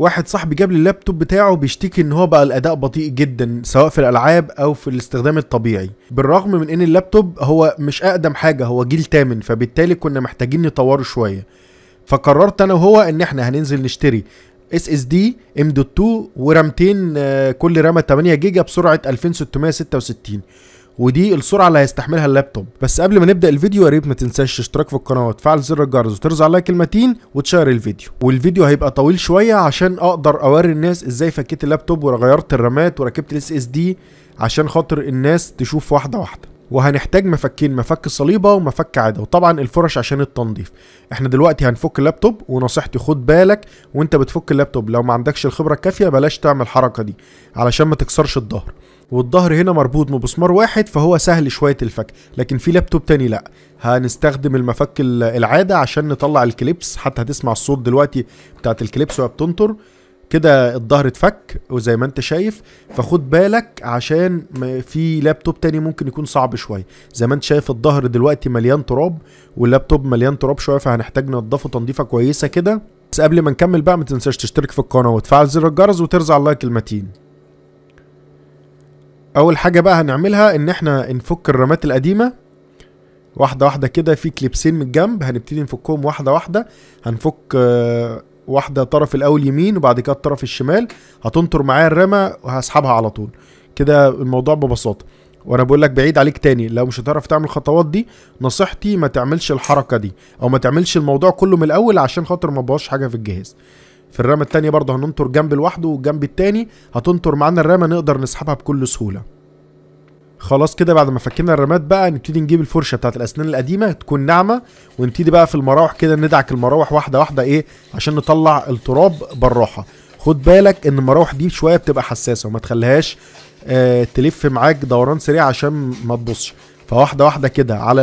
واحد صاحبي جاب لي اللابتوب بتاعه بيشتكي ان هو بقى الاداء بطيء جدا سواء في الالعاب او في الاستخدام الطبيعي بالرغم من ان اللابتوب هو مش اقدم حاجه هو جيل تامن فبالتالي كنا محتاجين نطوره شويه فقررت انا وهو ان احنا هننزل نشتري اس اس دي ام دوت 2 ورامتين آه، كل رامه 8 جيجا بسرعه 2666 ودي السرعه اللي هيستحملها اللابتوب بس قبل ما نبدا الفيديو يا ريت ما تنساش تشترك في القناه وتفعل زر الجرس وترزع لايك كلمتين وتشير الفيديو والفيديو هيبقى طويل شويه عشان اقدر اوري الناس ازاي فكيت اللابتوب وغيرت الرامات وركبت الاس اس دي عشان خاطر الناس تشوف واحده واحده وهنحتاج مفكين مفك صليبه ومفك عاده وطبعا الفرش عشان التنظيف احنا دلوقتي هنفك اللابتوب ونصيحتي خد بالك وانت بتفك اللابتوب لو ما عندكش الخبره الكافيه بلاش تعمل الحركه دي علشان ما تكسرش الظهر والظهر هنا مربوط بمسمار واحد فهو سهل شويه الفك لكن في لابتوب تاني لا هنستخدم المفك العاده عشان نطلع الكليبس حتى هتسمع الصوت دلوقتي بتاعت الكليبس وهي بتنطر كده الظهر اتفك وزي ما انت شايف فخد بالك عشان في لابتوب تاني ممكن يكون صعب شويه زي ما انت شايف الظهر دلوقتي مليان تراب واللابتوب مليان تراب شويه فهنحتاج ننضفه تنظيفه كويسه كده بس قبل ما نكمل بقى ما تنساش تشترك في القناه وتفعل زر الجرس وترزع اللايك المتين اول حاجه بقى هنعملها ان احنا نفك الرامات القديمه واحده واحده كده في كليبسين من الجنب هنبتدي نفكهم واحده واحده هنفك آه، واحده طرف الاول يمين وبعد كده الطرف الشمال هتنطر معايا الرامه وهسحبها على طول كده الموضوع ببساطه وانا بقول لك بعيد عليك تاني لو مش هتعرف تعمل الخطوات دي نصيحتي ما تعملش الحركه دي او ما تعملش الموضوع كله من الاول عشان خاطر ما حاجه في الجهاز في الرامه الثانيه برضه هننطر جنب لوحده والجنب الثاني هتنطر معانا الرامه نقدر نسحبها بكل سهوله خلاص كده بعد ما فكينا الرماد بقى نبتدي نجيب الفرشه بتاعت الاسنان القديمه تكون ناعمه ونبتدي بقى في المراوح كده ندعك المراوح واحده واحده ايه عشان نطلع التراب بالراحه خد بالك ان المراوح دي شويه بتبقى حساسه وما تخليهاش آه تلف معاك دوران سريع عشان ما تبصش فواحده واحده كده على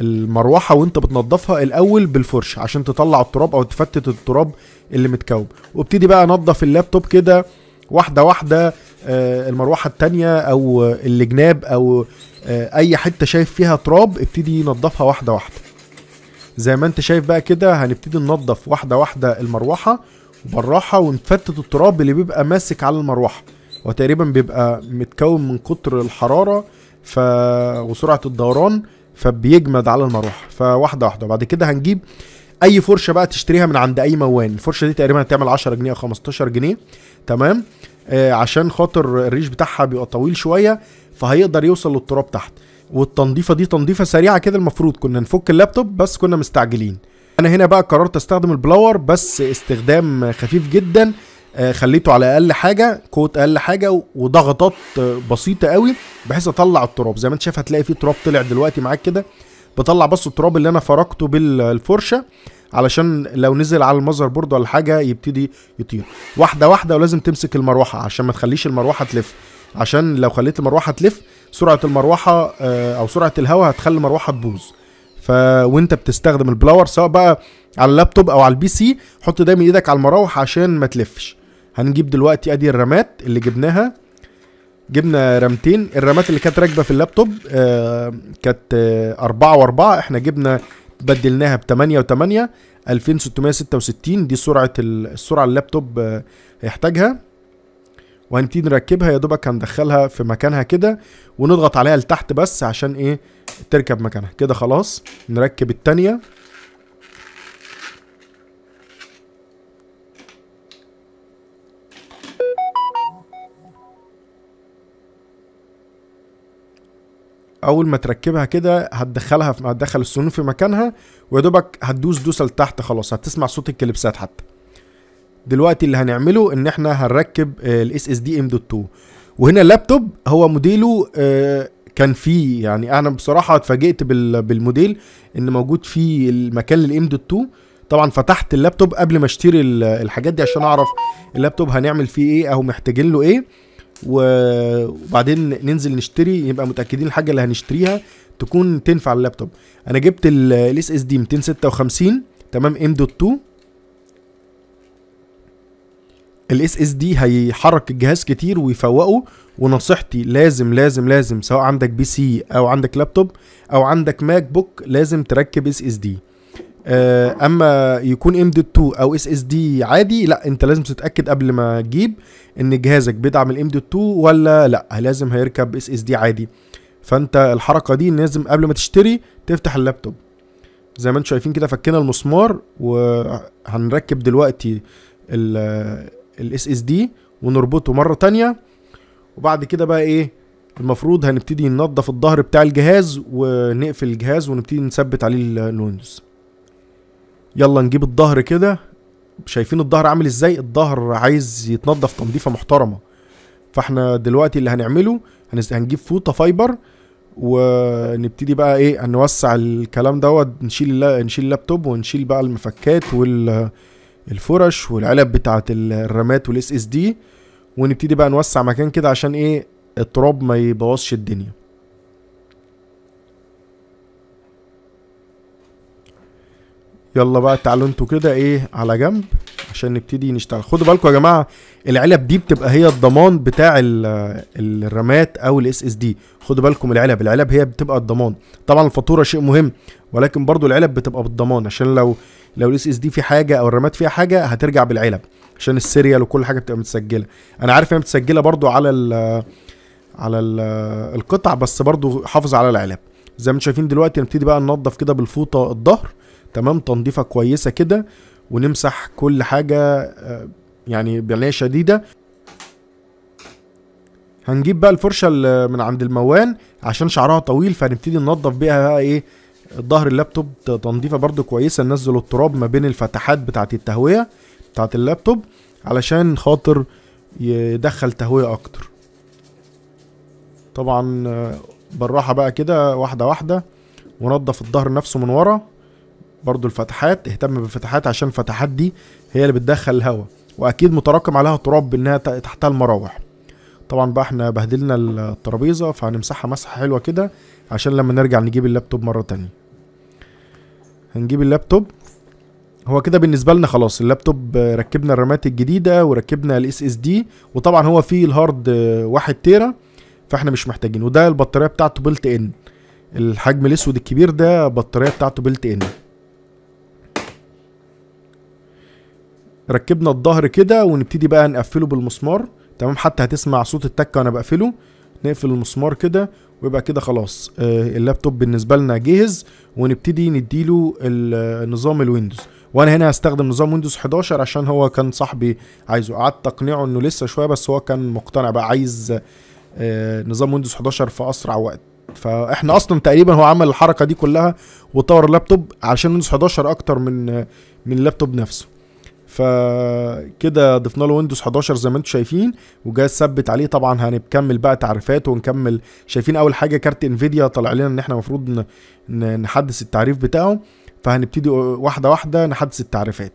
المروحه وانت بتنضفها الاول بالفرشه عشان تطلع التراب او تفتت التراب اللي متكون وابتدي بقى نظف اللابتوب كده واحده واحده آه، المروحه التانية او الجناب او آه، اي حته شايف فيها تراب ابتدي نضفها واحده واحده زي ما انت شايف بقى كده هنبتدي ننضف واحده واحده المروحه بالراحه ونفتت التراب اللي بيبقى ماسك على المروحه وتقريبا بيبقى متكون من كتر الحراره ف وسرعه الدوران فبيجمد على المروحه فواحده واحده وبعد كده هنجيب اي فرشه بقى تشتريها من عند اي موان الفرشه دي تقريبا هتعمل 10 جنيه او 15 جنيه تمام آه عشان خاطر الريش بتاعها بيبقى طويل شويه فهيقدر يوصل للتراب تحت والتنظيفه دي تنظيفه سريعه كده المفروض كنا نفك اللابتوب بس كنا مستعجلين انا هنا بقى قررت استخدم البلاور بس استخدام خفيف جدا آه، خليته على اقل حاجه كوت اقل حاجه وضغطات بسيطه قوي بحيث اطلع التراب زي ما انت شايف هتلاقي في تراب طلع دلوقتي معاك كده بطلع بس التراب اللي انا فركته بالفرشه علشان لو نزل على المذر بورد ولا حاجه يبتدي يطير واحده واحده ولازم تمسك المروحه عشان ما تخليش المروحه تلف عشان لو خليت المروحه تلف سرعه المروحه آه، او سرعه الهواء هتخلي المروحه تبوظ ف وانت بتستخدم البلاور سواء بقى على اللابتوب او على البي سي حط دايما ايدك على المراوح عشان ما تلفش هنجيب دلوقتي ادي الرامات اللي جبناها جبنا رامتين الرامات اللي كانت راكبه في اللابتوب آه كانت 4 و و4 احنا جبنا بدلناها ب 8 و 8 2666 دي سرعه السرعه اللابتوب آه هيحتاجها وهنبتدي نركبها يا دوبك هندخلها في مكانها كده ونضغط عليها لتحت بس عشان ايه تركب مكانها كده خلاص نركب الثانيه اول ما تركبها كده هتدخلها في هتدخل السنون في مكانها ويا دوبك هتدوس دوسه لتحت خلاص هتسمع صوت الكليبسات حتى دلوقتي اللي هنعمله ان احنا هنركب الاس اس دي ام دوت 2 وهنا اللابتوب هو موديله آه، كان فيه يعني انا بصراحه اتفاجئت بالموديل ان موجود فيه المكان للام دوت 2 طبعا فتحت اللابتوب قبل ما اشتري الحاجات دي عشان اعرف اللابتوب هنعمل فيه ايه او محتاجين له ايه وبعدين ننزل نشتري يبقى متاكدين الحاجه اللي هنشتريها تكون تنفع اللابتوب انا جبت الاس اس دي 256 تمام ام دوت 2 الاس اس دي هيحرك الجهاز كتير ويفوقه ونصيحتي لازم لازم لازم سواء عندك بي سي او عندك لابتوب او عندك ماك بوك لازم تركب اس اس دي آه، اما يكون ام دوت 2 او اس اس دي عادي لا انت لازم تتاكد قبل ما تجيب ان جهازك بيدعم الام دوت 2 ولا لا لازم هيركب اس اس دي عادي فانت الحركه دي لازم قبل ما تشتري تفتح اللابتوب زي ما انتم شايفين كده فكينا المسمار وهنركب دلوقتي الاس اس دي ونربطه مره تانية وبعد كده بقى ايه المفروض هنبتدي ننضف الظهر بتاع الجهاز ونقفل الجهاز ونبتدي نثبت عليه الويندوز يلا نجيب الظهر كده شايفين الظهر عامل ازاي الظهر عايز يتنضف تنظيفه محترمه فاحنا دلوقتي اللي هنعمله هنجيب فوطه فايبر ونبتدي بقى ايه نوسع الكلام دوت نشيل نشيل اللابتوب ونشيل بقى المفكات والفرش والعلب بتاعه الرامات والاس اس دي ونبتدي بقى نوسع مكان كده عشان ايه التراب ما يبوظش الدنيا يلا بقى تعالوا انتوا كده ايه على جنب عشان نبتدي نشتغل خدوا بالكم يا جماعه العلب دي بتبقى هي الضمان بتاع الرامات او الاس اس دي خدوا بالكم العلب العلب هي بتبقى الضمان طبعا الفاتوره شيء مهم ولكن برضو العلب بتبقى بالضمان عشان لو لو الاس اس دي في حاجه او الرامات فيها حاجه هترجع بالعلب عشان السيريال وكل حاجه بتبقى متسجله انا عارف هي متسجله برضو على الـ على الـ القطع بس برضو حافظ على العلب زي ما انتم شايفين دلوقتي هنبتدي بقى ننضف كده بالفوطه الظهر تمام تنظيفه كويسه كده ونمسح كل حاجه آه، يعني بعنايه شديده هنجيب بقى الفرشه من عند الموان عشان شعرها طويل فهنبتدي ننضف بيها بقى ايه ظهر اللابتوب تنظيفه برده كويسه ننزل التراب ما بين الفتحات بتاعه التهويه بتاعه اللابتوب علشان خاطر يدخل تهويه اكتر طبعا آه، بالراحه بقى كده واحده واحده ونضف الظهر نفسه من ورا برضو الفتحات اهتم بالفتحات عشان الفتحات دي هي اللي بتدخل الهواء واكيد متراكم عليها تراب بانها تحتها المراوح طبعا بقى احنا بهدلنا الترابيزه فهنمسحها مسحه حلوه كده عشان لما نرجع نجيب اللابتوب مره تانية هنجيب اللابتوب هو كده بالنسبه لنا خلاص اللابتوب ركبنا الرامات الجديده وركبنا الاس اس دي وطبعا هو فيه الهارد واحد تيرا فاحنا مش محتاجين وده البطاريه بتاعته بلت ان الحجم الاسود الكبير ده البطاريه بتاعته بلت ان ركبنا الظهر كده ونبتدي بقى نقفله بالمسمار تمام حتى هتسمع صوت التكه وانا بقفله نقفل المسمار كده ويبقى كده خلاص آه، اللابتوب بالنسبه لنا جاهز ونبتدي نديله نظام الويندوز وانا هنا هستخدم نظام ويندوز 11 عشان هو كان صاحبي عايزه قعدت اقنعه انه لسه شويه بس هو كان مقتنع بقى عايز آه، نظام ويندوز 11 في اسرع وقت فاحنا اصلا تقريبا هو عمل الحركه دي كلها وطور اللابتوب عشان ويندوز 11 اكتر من من اللابتوب نفسه فكده ضفنا له ويندوز 11 زي ما انتم شايفين وجهاز ثبت عليه طبعا هنكمل بقى تعريفات ونكمل شايفين اول حاجه كارت انفيديا طلع لنا ان احنا المفروض نحدث التعريف بتاعه فهنبتدي واحده واحده نحدث التعريفات